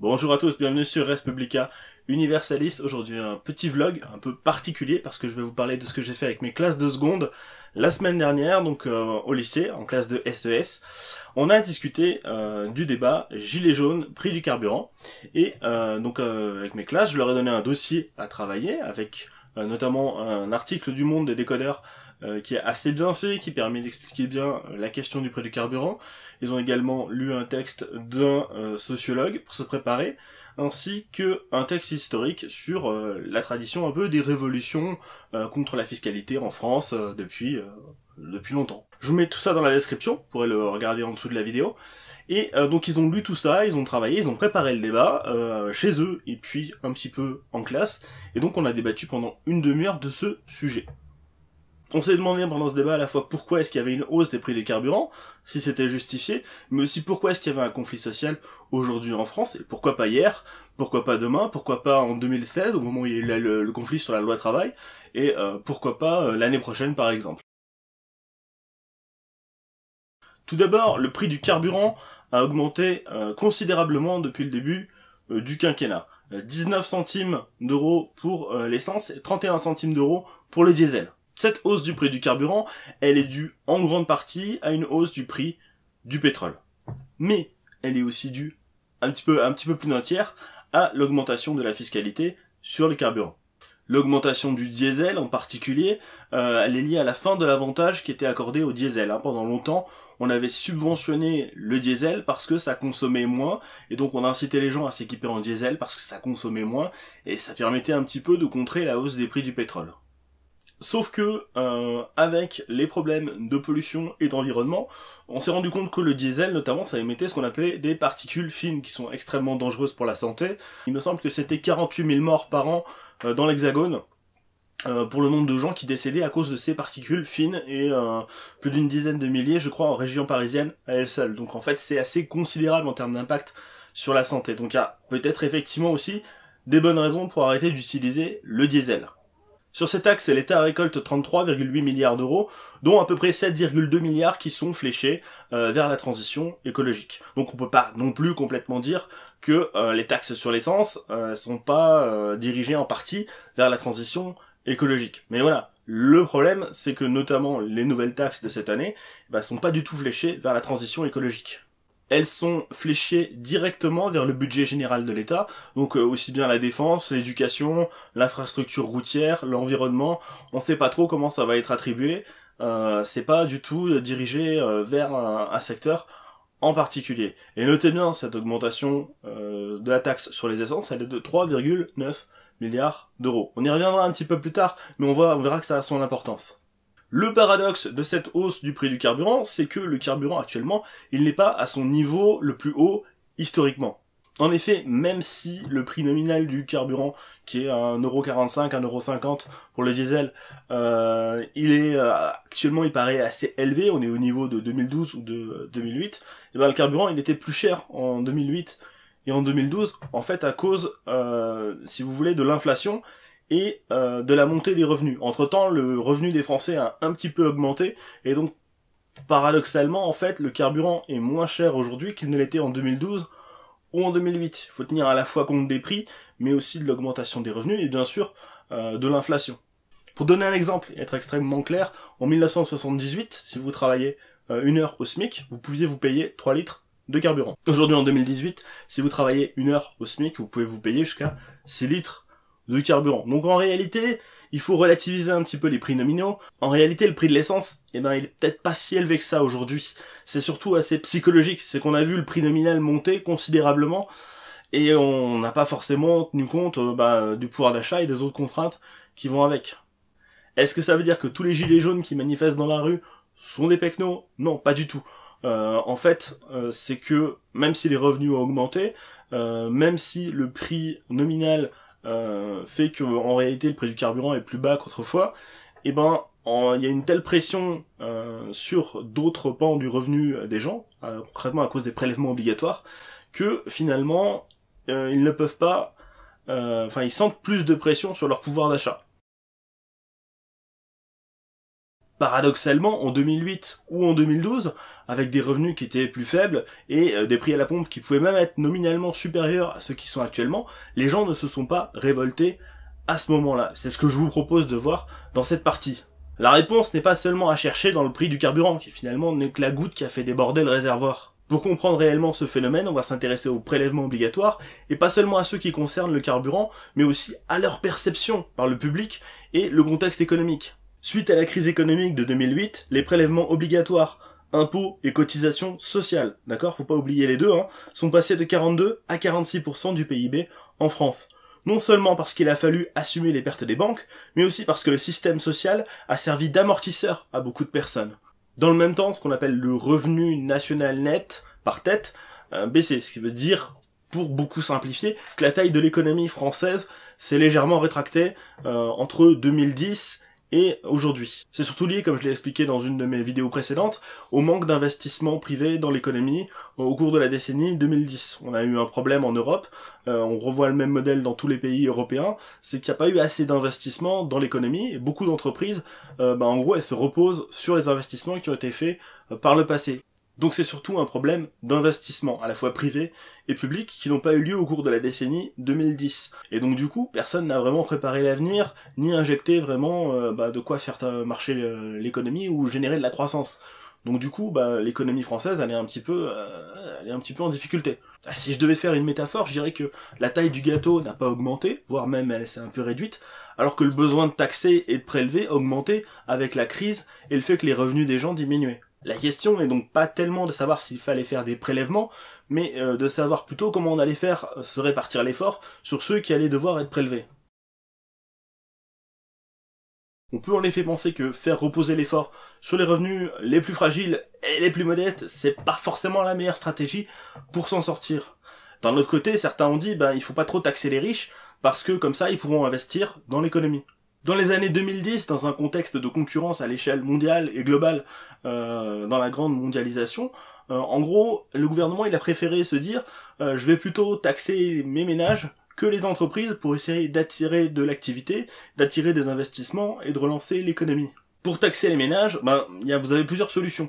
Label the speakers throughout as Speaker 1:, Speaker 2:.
Speaker 1: Bonjour à tous, bienvenue sur Respublica Universalis. Aujourd'hui un petit vlog un peu particulier parce que je vais vous parler de ce que j'ai fait avec mes classes de seconde la semaine dernière, donc euh, au lycée, en classe de SES. E On a discuté euh, du débat gilet jaune, prix du carburant. Et euh, donc avec mes classes, je leur ai donné un dossier à travailler avec notamment un article du Monde des décodeurs euh, qui est assez bien fait, qui permet d'expliquer bien la question du prix du carburant. Ils ont également lu un texte d'un euh, sociologue pour se préparer, ainsi que un texte historique sur euh, la tradition un peu des révolutions contre la fiscalité en France depuis depuis longtemps. Je vous mets tout ça dans la description, vous pourrez le regarder en dessous de la vidéo. Et donc ils ont lu tout ça, ils ont travaillé, ils ont préparé le débat chez eux et puis un petit peu en classe. Et donc on a débattu pendant une demi-heure de ce sujet on s'est demandé pendant ce débat à la fois pourquoi est-ce qu'il y avait une hausse des prix des carburants, si c'était justifié, mais aussi pourquoi est-ce qu'il y avait un conflit social aujourd'hui en France, et pourquoi pas hier, pourquoi pas demain, pourquoi pas en 2016, au moment où il y a eu le, conflit sur la loi travail, et euh, pourquoi pas euh, l'année prochaine par exemple. Tout d'abord, le prix du carburant a augmenté euh, considérablement depuis le début du quinquennat. 19 centimes d'euros pour l'essence et 31 centimes d'euros pour le diesel. Cette hausse du prix du carburant, elle est due en grande partie à une hausse du prix du pétrole. Mais elle est aussi due un petit peu, un petit peu plus d'un tiers à l'augmentation de la fiscalité sur les carburants. L'augmentation du diesel en particulier, euh, elle est liée à la fin de l'avantage qui était accordé au diesel. Hein, pendant longtemps, on avait subventionné le diesel parce que ça consommait moins, et donc on incitait les gens à s'équiper en diesel parce que ça consommait moins, et ça permettait un petit peu de contrer la hausse des prix du pétrole. Sauf que euh, avec les problèmes de pollution et d'environnement, on s'est rendu compte que le diesel notamment ça émettait ce qu'on appelait des particules fines qui sont extrêmement dangereuses pour la santé. Il me semble que c'était 48 000 morts par an euh, dans l'Hexagone. Euh, pour le nombre de gens qui décédaient à cause de ces particules fines et plus d'une dizaine de milliers, je crois, en région parisienne à elle seule. Donc en fait, c'est assez considérable en termes d'impact sur la santé. Donc il y a peut-être effectivement aussi des bonnes raisons pour arrêter d'utiliser le diesel. Sur cet axe, l'État récolte 33,8 milliards d'euros, dont à peu près 7,2 milliards qui sont fléchés euh, vers la transition écologique. Donc on peut pas non plus complètement dire que euh, les taxes sur l'essence ne euh, sont pas dirigées en partie vers la transition écologique. Mais voilà, le problème, c'est que notamment les nouvelles taxes de cette année ne bah, sont pas du tout fléchées vers la transition écologique elles sont fléchées directement vers le budget général de l'État, donc euh, aussi bien la défense, l'éducation, l'infrastructure routière, l'environnement, on ne sait pas trop comment ça va être attribué, euh, c'est pas du tout dirigé euh, vers un, secteur en particulier. Et notez bien cette augmentation euh, de la taxe sur les essences, elle est de 3,9 milliards d'euros. On y reviendra un petit peu plus tard, mais on, on verra que ça a son importance. Le paradoxe de cette hausse du prix du carburant, c'est que le carburant actuellement, il n'est pas à son niveau le plus haut historiquement. En effet, même si le prix nominal du carburant, qui est 1,45€, 1,50€ pour le diesel, euh, il est euh, actuellement il paraît assez élevé, on est au niveau de 2012 ou de 2008, et eh ben le carburant il était plus cher en 2008 et en 2012, en fait à cause, euh, si vous voulez, de l'inflation et euh, de la montée des revenus. Entre-temps, le revenu des Français a un petit peu augmenté, et donc paradoxalement, en fait, le carburant est moins cher aujourd'hui qu'il ne l'était en 2012 ou en 2008. Il faut tenir à la fois compte des prix, mais aussi de l'augmentation des revenus et bien sûr euh, de l'inflation. Pour donner un exemple et être extrêmement clair, en 1978, si vous travaillez euh, une heure au SMIC, vous pouviez vous payer 3 litres de carburant. Aujourd'hui, en 2018, si vous travaillez une heure au SMIC, vous pouvez vous payer jusqu'à 6 litres carburant. Donc en réalité, il faut relativiser un petit peu les prix nominaux. En réalité, le prix de l'essence, eh ben, il est peut-être pas si élevé que ça aujourd'hui. C'est surtout assez psychologique. C'est qu'on a vu le prix nominal monter considérablement et on n'a pas forcément tenu compte euh, bah, du pouvoir d'achat et des autres contraintes qui vont avec. Est-ce que ça veut dire que tous les gilets jaunes qui manifestent dans la rue sont des pecnos Non, pas du tout. Euh, en fait, euh, c'est que même si les revenus ont augmenté, même si le prix nominal euh, fait qu'en en réalité le prix du carburant est plus bas qu'autrefois, et eh ben il y a une telle pression euh, sur d'autres pans du revenu des gens, euh, concrètement à cause des prélèvements obligatoires, que finalement ils ne peuvent pas, enfin ils sentent plus de pression sur leur pouvoir d'achat. paradoxalement en 2008 ou en 2012 avec des revenus qui étaient plus faibles et euh, des prix à la pompe qui pouvaient même être nominalement supérieurs à ceux qui sont actuellement, les gens ne se sont pas révoltés à ce moment-là. C'est ce que je vous propose de voir dans cette partie. La réponse n'est pas seulement à chercher dans le prix du carburant, qui finalement n'est que la goutte qui a fait déborder le réservoir. Pour comprendre réellement ce phénomène, on va s'intéresser aux prélèvements obligatoires, et pas seulement à ceux qui concernent le carburant, mais aussi à leur perception par le public et le contexte économique. Suite à la crise économique de 2008, les prélèvements obligatoires, impôts et cotisations sociales, d'accord, faut pas oublier les deux, hein, sont passés de 42 à 46% du PIB en France. Non seulement parce qu'il a fallu assumer les pertes des banques, mais aussi parce que le système social a servi d'amortisseur à beaucoup de personnes. Dans le même temps, ce qu'on appelle le revenu national net par tête euh, baissé, ce qui veut dire pour beaucoup simplifier, que la taille de l'économie française s'est légèrement rétractée euh, entre 2010 et aujourd'hui. C'est surtout lié, comme je l'ai expliqué dans une de mes vidéos précédentes, au manque d'investissement privé dans l'économie au cours de la décennie 2010. On a eu un problème en Europe, euh, on revoit le même modèle dans tous les pays européens, c'est qu'il n'y a pas eu assez d'investissement dans l'économie, et beaucoup d'entreprises, euh, bah, en gros, elles se reposent sur les investissements qui ont été faits euh, par le passé. Donc c'est surtout un problème d'investissement, à la fois privé et public, qui n'ont pas eu lieu au cours de la décennie 2010. Et donc du coup, personne n'a vraiment préparé l'avenir, ni injecté vraiment euh, bah, de quoi faire marcher euh, l'économie ou générer de la croissance. Donc du coup, bah, l'économie française, elle est un petit peu, euh, elle est un petit peu en difficulté. Ah, si je devais faire une métaphore, je dirais que la taille du gâteau n'a pas augmenté, voire même elle s'est un peu réduite, alors que le besoin de taxer et de prélever a augmenté avec la crise et le fait que les revenus des gens diminuaient. La question n'est donc pas tellement de savoir s'il fallait faire des prélèvements, mais euh, de savoir plutôt comment on allait faire euh, se répartir l'effort sur ceux qui allaient devoir être prélevés. On peut en effet penser que faire reposer l'effort sur les revenus les plus fragiles et les plus modestes, c'est pas forcément la meilleure stratégie pour s'en sortir. D'un autre côté, certains ont dit, ben, il faut pas trop taxer les riches, parce que comme ça, ils pourront investir dans l'économie. Dans les années 2010, dans un contexte de concurrence à l'échelle mondiale et globale, euh, dans la grande mondialisation, euh, en gros, le gouvernement il a préféré se dire euh, je vais plutôt taxer mes ménages que les entreprises pour essayer d'attirer de l'activité, d'attirer des investissements et de relancer l'économie. Pour taxer les ménages, ben, vous avez plusieurs solutions.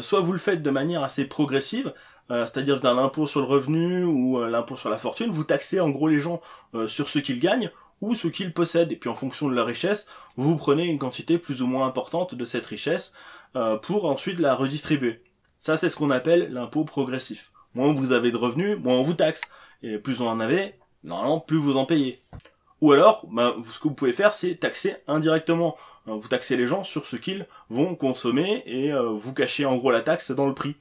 Speaker 1: soit vous le faites de manière assez progressive, c'est-à-dire d'un impôt sur le revenu ou l'impôt sur la fortune, vous taxez en gros les gens sur ce qu'ils gagnent ou ce qu'ils possèdent. Et puis en fonction de leur richesse, vous prenez une quantité plus ou moins importante de cette richesse euh, pour ensuite la redistribuer. Ça, c'est ce qu'on appelle l'impôt progressif. Moins vous avez de revenus, moins on vous taxe. Et plus on en avait, normalement, plus vous en payez. Ou alors, bah, ce que vous pouvez faire, c'est taxer indirectement. Euh, vous taxez les gens sur ce qu'ils vont consommer et euh, vous cachez en gros la taxe dans le prix.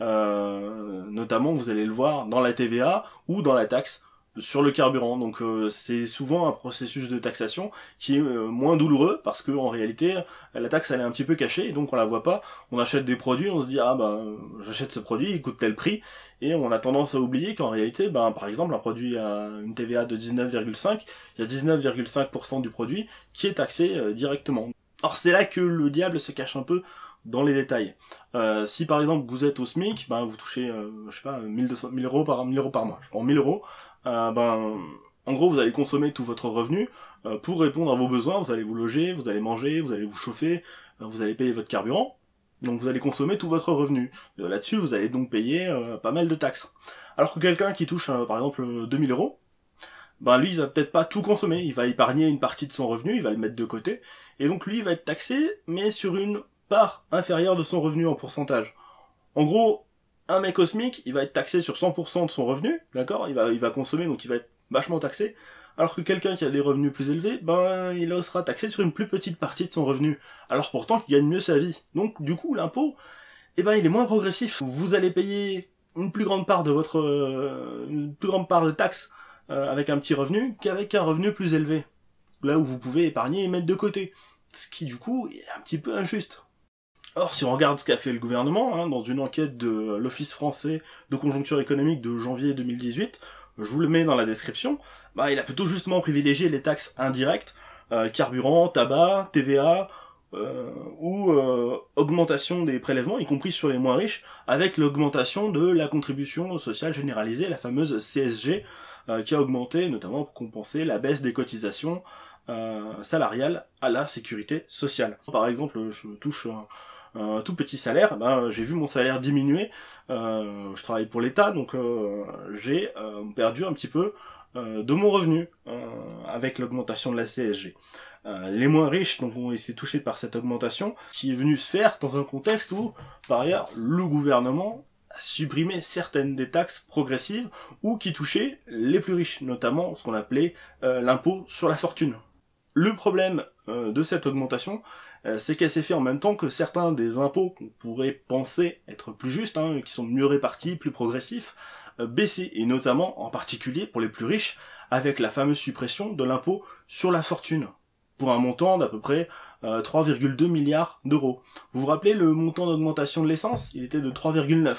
Speaker 1: notamment, vous allez le voir dans la TVA ou dans la taxe sur le carburant. Donc euh, c'est souvent un processus de taxation qui est euh, moins douloureux parce que en réalité la taxe elle est un petit peu cachée et donc on la voit pas. On achète des produits, on se dit ah ben j'achète ce produit, il coûte tel prix et on a tendance à oublier qu'en réalité ben par exemple un produit à une TVA de 19,5, il y a 19,5% du produit qui est taxé euh, directement. Or c'est là que le diable se cache un peu dans les détails. Euh, si par exemple vous êtes au SMIC, ben vous touchez, euh, je sais pas, 1200, 1000 euros par 1000 euros par mois. Je prends 1000 euros. Euh, ben en gros vous allez consommer tout votre revenu pour répondre à vos besoins. Vous allez vous loger, vous allez manger, vous allez vous chauffer, vous allez payer votre carburant. Donc vous allez consommer tout votre revenu. Là-dessus vous allez donc payer pas mal de taxes. Alors que quelqu'un qui touche par exemple 2000 euros, ben lui il va peut-être pas tout consommer, il va épargner une partie de son revenu, il va le mettre de côté, et donc lui il va être taxé, mais sur une part inférieure de son revenu en pourcentage. En gros, un mec cosmique, il va être taxé sur 100% de son revenu, d'accord il va, il va consommer, donc il va être vachement taxé. Alors que quelqu'un qui a des revenus plus élevés, ben, il sera taxé sur une plus petite partie de son revenu. Alors pourtant qu'il gagne mieux sa vie. Donc, du coup, l'impôt, eh ben, il est moins progressif. Vous allez payer une plus grande part de votre, euh, une plus grande part de taxes euh, avec un petit revenu qu'avec un revenu plus élevé. Là où vous pouvez épargner et mettre de côté. Ce qui, du coup, est un petit peu injuste. Or, si on regarde ce qu'a fait le gouvernement, hein, dans une enquête de l'Office français de conjoncture économique de janvier 2018, je vous le mets dans la description, bah, il a plutôt justement privilégié les taxes indirectes, euh, carburant, tabac, TVA, euh, ou euh, augmentation des prélèvements, y compris sur les moins riches, avec l'augmentation de la contribution sociale généralisée, la fameuse CSG, qui a augmenté notamment pour compenser la baisse des cotisations salariales à la sécurité sociale. Par exemple, je touche un euh, tout petit salaire, ben, j'ai vu mon salaire diminuer. Euh, je travaille pour l'État, donc euh, j'ai perdu un petit peu de mon revenu avec l'augmentation de la CSG. les moins riches donc ont été touchés par cette augmentation qui est venue se faire dans un contexte où par ailleurs le gouvernement a supprimé certaines des taxes progressives ou qui touchaient les plus riches notamment ce qu'on appelait l'impôt sur la fortune le problème euh, de cette augmentation, euh, c'est qu'elle s'est fait en même temps que certains des impôts qu'on pourrait penser être plus justes, hein, qui sont mieux répartis, plus progressifs, euh, baissés, et notamment en particulier pour les plus riches, avec la fameuse suppression de l'impôt sur la fortune, pour un montant d'à peu près 3,2 euh, milliards d'euros. Vous vous rappelez le montant d'augmentation de l'essence Il était de 3,9.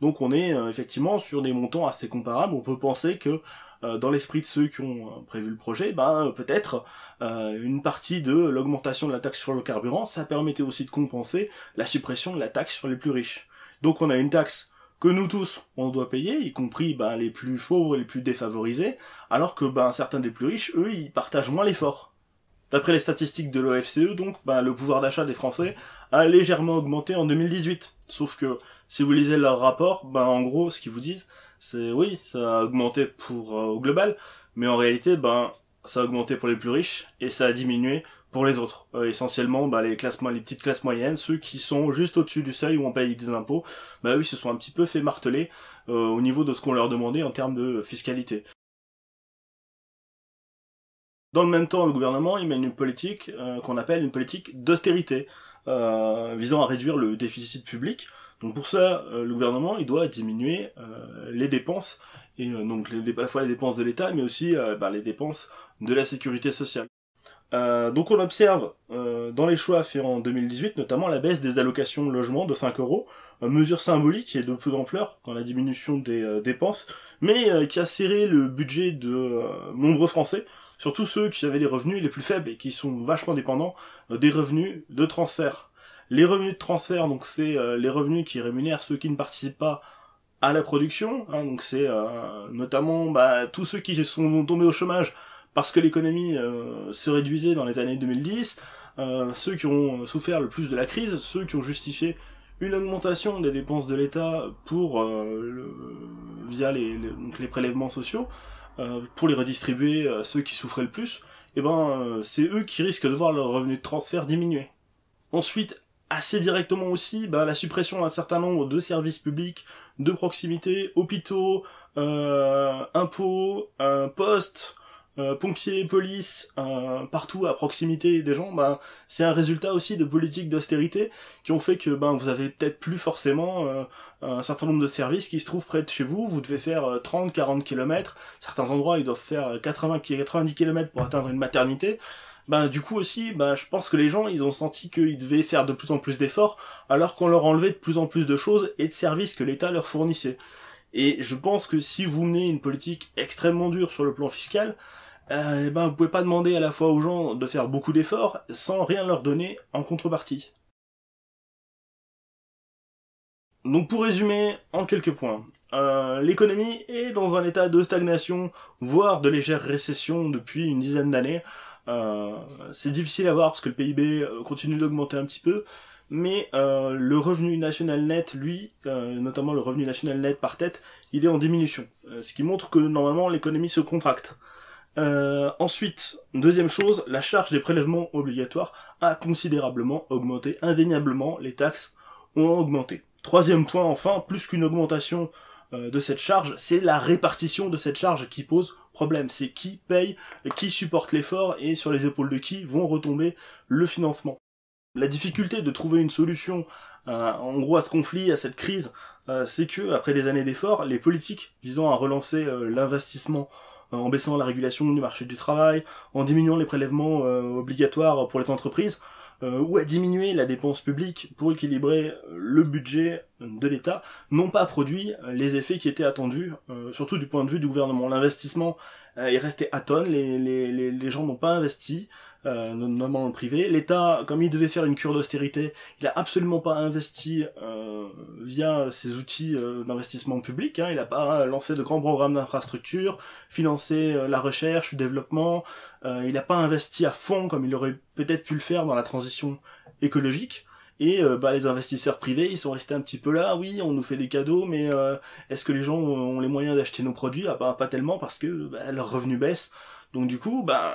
Speaker 1: Donc on est effectivement sur des montants assez comparables. On peut penser que euh, dans l'esprit de ceux qui ont euh, prévu le projet, ben peut-être une partie de l'augmentation de la taxe sur le carburant, ça permettait aussi de compenser la suppression de la taxe sur les plus riches. Donc on a une taxe que nous tous on doit payer, y compris ben, les plus pauvres et les plus défavorisés, alors que ben certains des plus riches, eux, ils partagent moins l'effort. D'après les statistiques de l'OFCE, donc, bah, le pouvoir d'achat des Français a légèrement augmenté en 2018. Sauf que, si vous lisez leur rapport, bah, en gros, ce qu'ils vous disent, c'est oui, ça a augmenté pour euh, au global, mais en réalité, ben, ça a augmenté pour les plus riches et ça a diminué pour les autres. Euh, essentiellement, les les petites classes moyennes, ceux qui sont juste au-dessus du seuil où on paye des impôts, bah oui, se sont un petit peu fait marteler euh, au niveau de ce qu'on leur demandait en termes de fiscalité. Dans le même temps, le gouvernement il mène une politique euh, qu'on appelle une politique d'austérité, euh, visant à réduire le déficit public. Donc pour ça, euh, le gouvernement il doit diminuer les dépenses, et donc les, à la fois les dépenses de l'État, mais aussi bah, les dépenses de la sécurité sociale. donc on observe dans les choix faits en 2018 notamment la baisse des allocations de logement de 5 euros, mesure symbolique et de peu d'ampleur dans la diminution des dépenses, mais qui a serré le budget de nombreux Français, surtout ceux qui avaient les revenus les plus faibles et qui sont vachement dépendants euh, des revenus de transfert. Les revenus de transfert, donc c'est euh, les revenus qui rémunèrent ceux qui ne participent pas à la production, hein, donc c'est euh, notamment bah, tous ceux qui sont tombés au chômage parce que l'économie se réduisait dans les années 2010, euh, ceux qui ont souffert le plus de la crise, ceux qui ont justifié une augmentation des dépenses de l'État pour via les prélèvements sociaux, euh, pour les redistribuer à ceux qui souffraient le plus, eh ben, euh, c'est eux qui risquent de voir leur revenu de transfert diminuer. Ensuite, assez directement aussi, ben, la suppression d'un certain nombre de services publics de proximité, hôpitaux, euh, impôts, postes, euh, pompiers, police, euh, partout à proximité des gens, ben, c'est un résultat aussi de politiques d'austérité qui ont fait que ben, vous avez peut-être plus forcément euh, un certain nombre de services qui se trouvent près de chez vous. Vous devez faire 30, 40 kilomètres, Certains endroits, ils doivent faire 80, 90 km pour atteindre une maternité. Ben, du coup aussi, ben, je pense que les gens, ils ont senti qu'ils devaient faire de plus en plus d'efforts alors qu'on leur enlevait de plus en plus de choses et de services que l'État leur fournissait. Et je pense que si vous menez une politique extrêmement dure sur le plan fiscal, euh, eh ben, vous pouvez pas demander à la fois aux gens de faire beaucoup d'efforts sans rien leur donner en contrepartie. Donc pour résumer en quelques points, euh, l'économie est dans un état de stagnation, voire de légère récession depuis une dizaine d'années. Euh, c'est difficile à voir parce que le PIB euh, continue d'augmenter un petit peu, mais le revenu national net, lui, notamment le revenu national net par tête, il est en diminution, ce qui montre que normalement l'économie se contracte. Euh, ensuite, deuxième chose, la charge des prélèvements obligatoires a considérablement augmenté. Indéniablement, les taxes ont augmenté. Troisième point, enfin, plus qu'une augmentation euh, de cette charge, c'est la répartition de cette charge qui pose problème. C'est qui paye, qui supporte l'effort et sur les épaules de qui vont retomber le financement. La difficulté de trouver une solution euh, en gros à ce conflit, à cette crise, c'est que, après des années d'efforts, les politiques visant à relancer l'investissement euh, en baissant la régulation du marché du travail, en diminuant les prélèvements euh, obligatoires pour les entreprises, euh, ou à diminuer la dépense publique pour équilibrer le budget de l'État n'ont pas produit les effets qui étaient attendus, euh, surtout du point de vue du gouvernement. L'investissement euh, est resté à tonnes, les, gens n'ont pas investi, euh, notamment dans le privé. L'État, comme il devait faire une cure d'austérité, il n'a absolument pas investi via ses outils d'investissement public, hein. il n'a pas hein, lancé de grands programmes d'infrastructure, financé la recherche, le développement, il n'a pas investi à fond comme il aurait peut-être pu le faire dans la transition écologique. Et euh, bah, les investisseurs privés, ils sont restés un petit peu là, oui, on nous fait des cadeaux, mais euh, est-ce que les gens ont les moyens d'acheter nos produits ah, bah, Pas tellement, parce que bah, leurs revenus baissent. Donc du coup, bah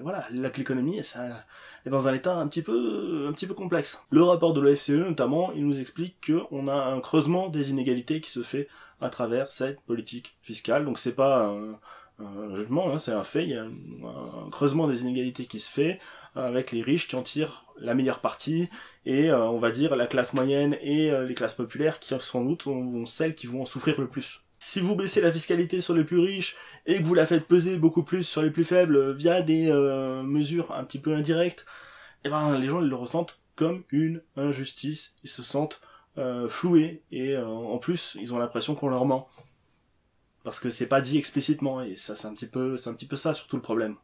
Speaker 1: voilà, l'économie est dans un état un petit peu, un petit peu complexe. Le rapport de l'OFCE notamment, il nous explique qu'on a un creusement des inégalités qui se fait à travers cette politique fiscale. Donc c'est pas un, jugement, hein, c'est un fait. Il y a un creusement des inégalités qui se fait euh, avec les riches qui en tirent la meilleure partie, et euh, on va dire la classe moyenne et euh, les classes populaires qui sans doute sont, celles qui vont en souffrir le plus. Si vous baissez la fiscalité sur les plus riches et que vous la faites peser beaucoup plus sur les plus faibles via des mesures un petit peu indirectes, eh ben les gens ils le ressentent comme une injustice, ils se sentent floués et en plus ils ont l'impression qu'on leur ment parce que c'est pas dit explicitement et ça c'est un petit peu c'est un petit peu ça surtout le problème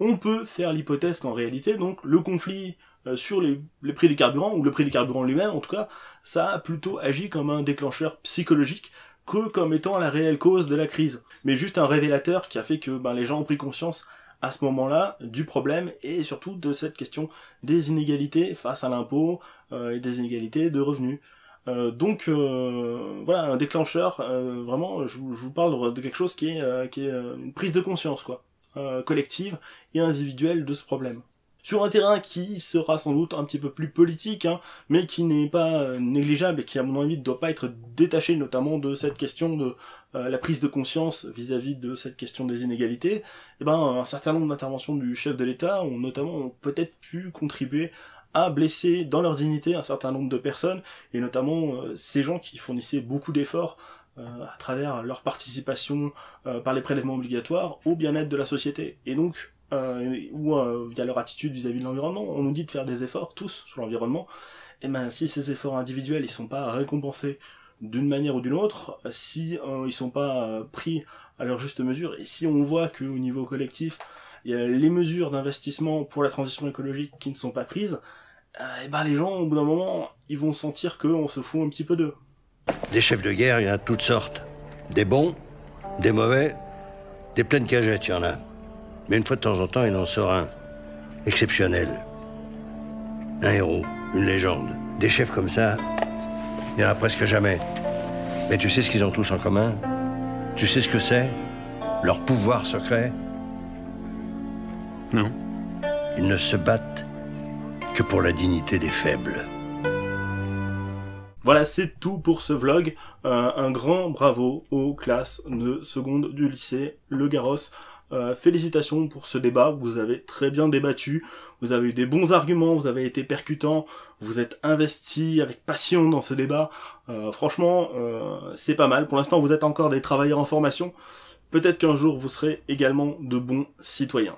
Speaker 1: on peut faire l'hypothèse qu'en réalité, donc, le conflit euh, sur les, prix du carburant, ou le prix du carburant lui-même, en tout cas, ça a plutôt agi comme un déclencheur psychologique que comme étant la réelle cause de la crise. Mais juste un révélateur qui a fait que ben, les gens ont pris conscience à ce moment-là du problème et surtout de cette question des inégalités face à l'impôt euh, et des inégalités de revenus. Euh, donc voilà un déclencheur vraiment je, vous parle de quelque chose qui est qui est une prise de conscience quoi. Euh, collective et individuelle de ce problème. Sur un terrain qui sera sans doute un petit peu plus politique, hein, mais qui n'est pas euh, négligeable et qui, à mon avis, ne doit pas être détaché notamment de cette question de euh, la prise de conscience vis-à-vis de cette question des inégalités, eh ben, un certain nombre d'interventions du chef de l'État ont notamment peut-être pu contribuer à blesser dans leur dignité un certain nombre de personnes, et notamment ces gens qui fournissaient beaucoup d'efforts euh, à travers leur participation euh, par les prélèvements obligatoires au bien-être de la société. Et donc, euh, ou via leur attitude vis-à-vis de l'environnement, on nous dit de faire des efforts tous sur l'environnement. Et eh ben, si ces efforts individuels ils sont pas récompensés d'une manière ou d'une autre, si ils sont pas pris à leur juste mesure, et si on voit qu'au niveau collectif, il y a les mesures d'investissement pour la transition écologique qui ne sont pas prises, eh bien, ben les gens, au bout d'un moment, ils vont sentir qu'on se fout un petit peu d'eux. Des chefs de guerre, il y en a toutes sortes. Des bons, des mauvais, des pleines cagettes, il y en a. Mais une fois de temps en temps, il en sort un. Exceptionnel. Un héros, une légende. Des chefs comme ça, il n'y en a presque jamais. Mais tu sais ce qu'ils ont tous en commun Tu sais ce que c'est Leur pouvoir secret Non. Ils ne se battent que pour la dignité des faibles. Voilà, c'est tout pour ce vlog. Euh, un grand bravo aux classes de seconde du lycée Le Garros. Euh, félicitations pour ce débat, vous avez très bien débattu, vous avez eu des bons arguments, vous avez été percutants, vous êtes investi avec passion dans ce débat. Euh, franchement, c'est pas mal. Pour l'instant, vous êtes encore des travailleurs en formation. Peut-être qu'un jour, vous serez également de bons citoyens.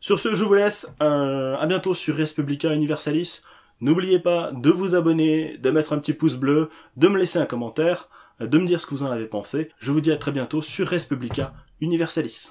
Speaker 1: Sur ce, je vous laisse. à bientôt sur Respublica Universalis. N'oubliez pas de vous abonner, de mettre un petit pouce bleu, de me laisser un commentaire, de me dire ce que vous en avez pensé. Je vous dis à très bientôt sur Respublica Universalis.